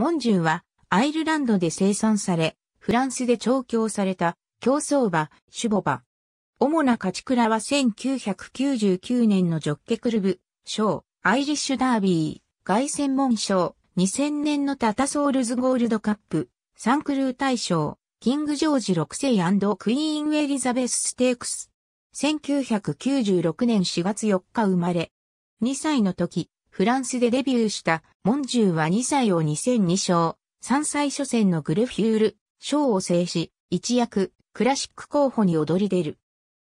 モンジューはアイルランドで生産され、フランスで調教された競争馬、シュボバ。主な勝ち倉は1999年のジョッケクルブ、賞、アイリッシュダービー、外専門賞、2000年のタタソールズゴールドカップ、サンクルー大賞、キングジョージ6世クイーンエリザベスステークス。1996年4月4日生まれ。2歳の時、フランスでデビューしたモンジューは2歳を2戦2勝、3歳初戦のグルフュール、賞を制し、一躍、クラシック候補に躍り出る。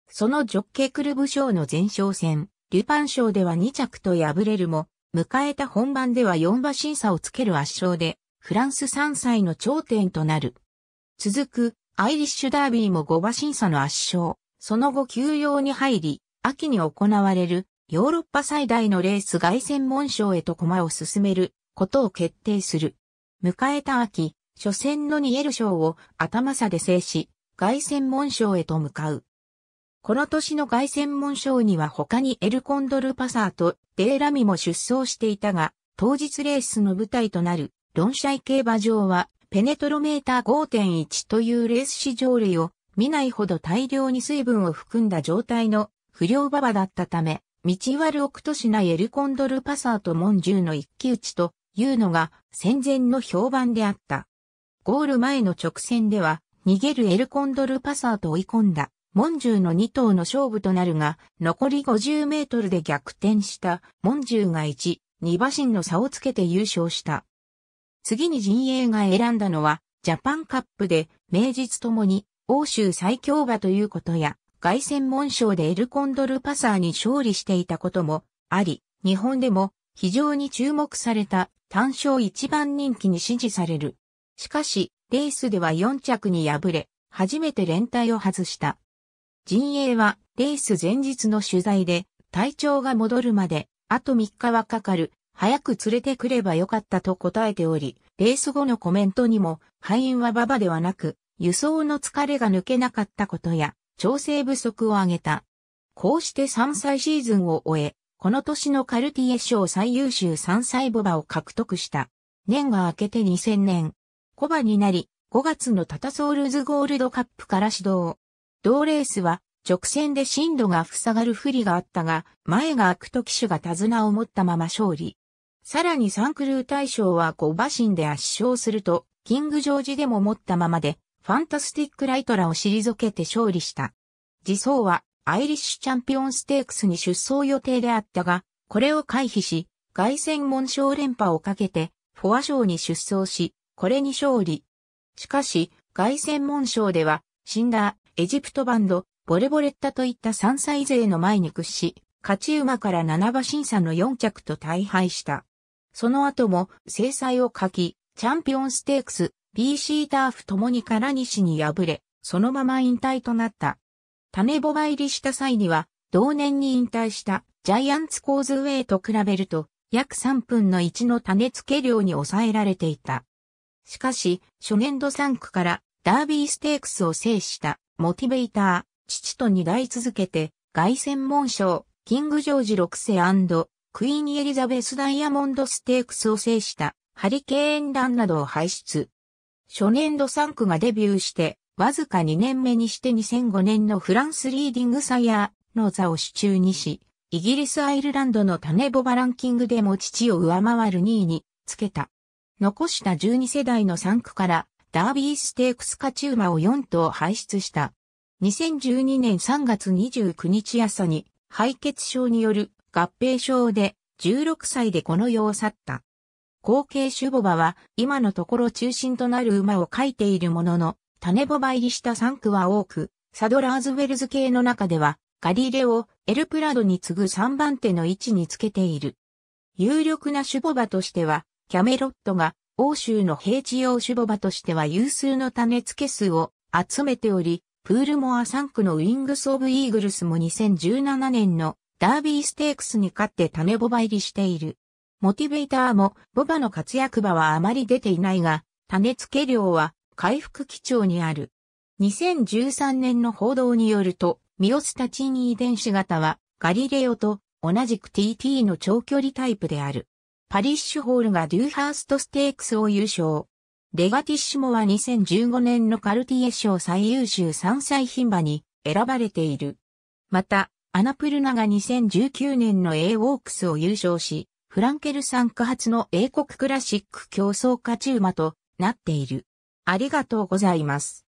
そのジョッケクルブ賞の前哨戦、ルパン賞では2着と敗れるも、迎えた本番では4馬審査をつける圧勝で、フランス3歳の頂点となる。続く、アイリッシュダービーも5馬審査の圧勝、その後休養に入り、秋に行われる、ヨーロッパ最大のレース外戦門賞へと駒を進めることを決定する。迎えた秋、初戦のニエル賞を頭差で制し、外戦門賞へと向かう。この年の外戦門賞には他にエルコンドルパサーとデーラミも出走していたが、当日レースの舞台となるロンシャイ競馬場はペネトロメーター5.1というレース史上例を見ないほど大量に水分を含んだ状態の不良馬場だったため、道悪奥都市内エルコンドルパサーとモンジューの一騎打ちというのが戦前の評判であった。ゴール前の直線では逃げるエルコンドルパサーと追い込んだモンジューの2頭の勝負となるが残り50メートルで逆転したモンジューが1、2馬身の差をつけて優勝した。次に陣営が選んだのはジャパンカップで名実ともに欧州最強馬ということや凱旋門賞でエルコンドルパサーに勝利していたこともあり、日本でも非常に注目された単勝一番人気に支持される。しかし、レースでは4着に敗れ、初めて連帯を外した。陣営は、レース前日の取材で、体調が戻るまで、あと3日はかかる、早く連れてくればよかったと答えており、レース後のコメントにも、敗因は馬場ではなく、輸送の疲れが抜けなかったことや、調整不足を挙げた。こうして3歳シーズンを終え、この年のカルティエ賞最優秀3歳ボバを獲得した。年が明けて2000年、コバになり、5月のタタソールズゴールドカップから始動。同レースは、直線で進路が塞がる不利があったが、前が空くと騎手が手綱を持ったまま勝利。さらにサンクルー大賞は5馬身で圧勝すると、キングジョージでも持ったままで、ファンタスティックライトラを退けて勝利した。次走はアイリッシュチャンピオンステークスに出走予定であったが、これを回避し、凱旋門賞連覇をかけて、フォア賞に出走し、これに勝利。しかし、凱旋門賞では、シンダー、エジプトバンド、ボレボレッタといった3歳勢の前に屈し、勝ち馬から7馬審査の4着と大敗した。その後も制裁を書き、チャンピオンステークス、B c ターフともにニ西に敗れ、そのまま引退となった。種ボバ入りした際には、同年に引退したジャイアンツコーズウェイと比べると、約3分の1の種付け量に抑えられていた。しかし、初年度3区からダービーステークスを制したモティベーター、父と2代続けて、凱旋門賞、キングジョージ6世クイーンエリザベスダイヤモンドステークスを制したハリケーンランなどを輩出。初年度3区がデビューして、わずか2年目にして2005年のフランスリーディングサイヤーの座を手中にし、イギリス・アイルランドの種ボバランキングでも父を上回る2位につけた。残した12世代の3区から、ダービーステークス勝ち馬を4頭排出した。2012年3月29日朝に、敗血症による合併症で16歳でこの世を去った。後継種ボバは、今のところ中心となる馬を描いているものの、種ボバ入りした3区は多く、サドラーズウェルズ系の中では、ガリレオ、エルプラドに次ぐ3番手の位置につけている。有力な種ボバとしては、キャメロットが、欧州の平地用種ボバとしては有数の種付け数を集めており、プールモア3区のウィングス・オブ・イーグルスも2017年のダービーステークスに勝って種ボバ入りしている。モティベーターも、ボバの活躍場はあまり出ていないが、種付け量は回復基調にある。2013年の報道によると、ミオスタチン遺伝子型は、ガリレオと同じく TT の長距離タイプである。パリッシュホールがデューハーストステークスを優勝。レガティッシモは2015年のカルティエ賞最優秀3歳牝馬に選ばれている。また、アナプルナが2019年の A ウォークスを優勝し、フランケル参加発の英国クラシック競争勝ち馬となっている。ありがとうございます。